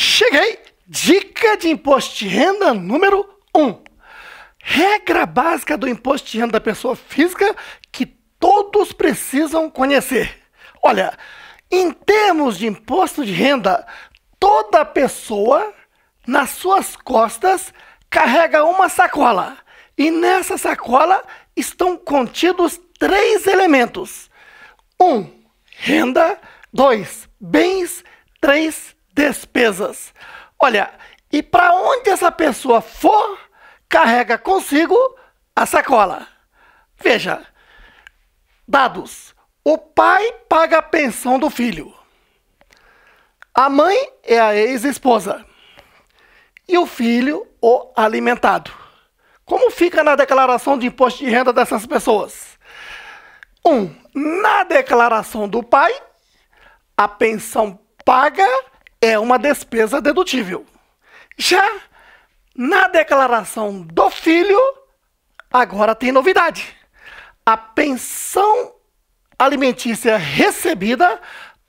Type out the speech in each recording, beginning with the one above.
Cheguei! Dica de imposto de renda número 1. Um. Regra básica do imposto de renda da pessoa física que todos precisam conhecer. Olha, em termos de imposto de renda, toda pessoa nas suas costas carrega uma sacola. E nessa sacola estão contidos três elementos: 1. Um, renda, 2. Bens, 3 despesas. Olha, e para onde essa pessoa for, carrega consigo a sacola. Veja, dados. O pai paga a pensão do filho. A mãe é a ex-esposa. E o filho, o alimentado. Como fica na declaração de imposto de renda dessas pessoas? Um, na declaração do pai, a pensão paga é uma despesa dedutível. Já na declaração do filho, agora tem novidade. A pensão alimentícia recebida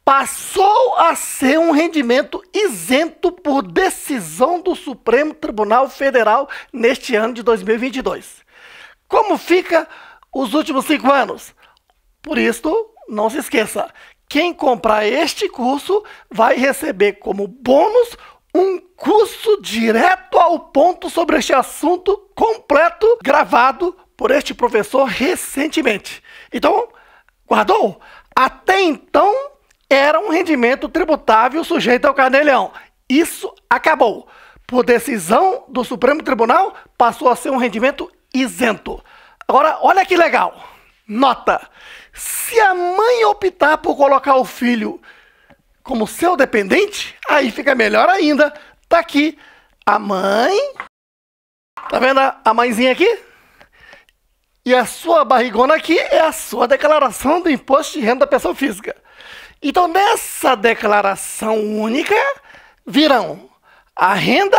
passou a ser um rendimento isento por decisão do Supremo Tribunal Federal neste ano de 2022. Como fica os últimos cinco anos? Por isso, não se esqueça, quem comprar este curso vai receber como bônus um curso direto ao ponto sobre este assunto completo gravado por este professor recentemente. Então, guardou? Até então era um rendimento tributável sujeito ao carnelhão. Isso acabou. Por decisão do Supremo Tribunal, passou a ser um rendimento isento. Agora, olha que legal. Nota. Se a mãe optar por colocar o filho como seu dependente, aí fica melhor ainda. Tá aqui a mãe. Tá vendo a mãezinha aqui? E a sua barrigona aqui é a sua declaração do imposto de renda da pessoa física. Então, nessa declaração única, virão a renda,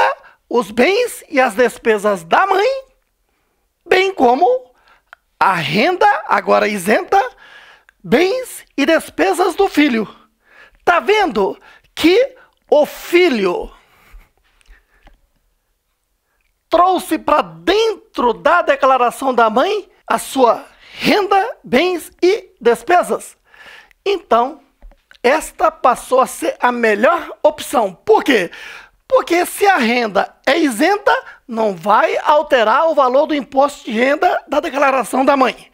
os bens e as despesas da mãe, bem como a renda agora isenta bens e despesas do filho. Tá vendo que o filho trouxe para dentro da declaração da mãe a sua renda, bens e despesas? Então, esta passou a ser a melhor opção. Por quê? Porque se a renda é isenta, não vai alterar o valor do imposto de renda da declaração da mãe.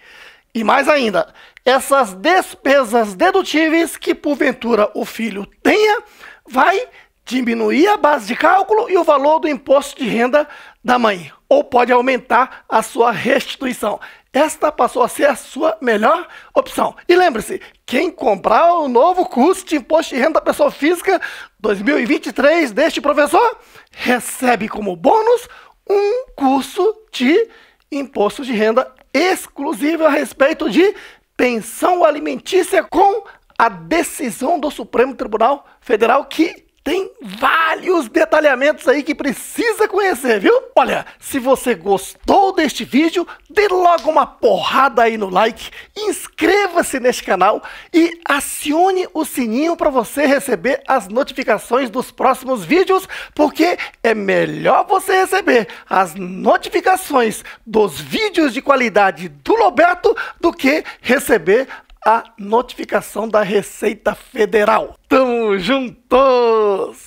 E mais ainda, essas despesas dedutíveis que porventura o filho tenha, vai diminuir a base de cálculo e o valor do imposto de renda da mãe, ou pode aumentar a sua restituição. Esta passou a ser a sua melhor opção. E lembre-se, quem comprar o novo curso de imposto de renda da pessoa física 2023 deste professor, recebe como bônus um curso de imposto de renda exclusivo a respeito de pensão alimentícia com a decisão do Supremo Tribunal Federal que tem detalhamentos aí que precisa conhecer, viu? Olha, se você gostou deste vídeo, dê logo uma porrada aí no like, inscreva-se neste canal e acione o sininho para você receber as notificações dos próximos vídeos, porque é melhor você receber as notificações dos vídeos de qualidade do Roberto do que receber a notificação da Receita Federal. Tamo juntos!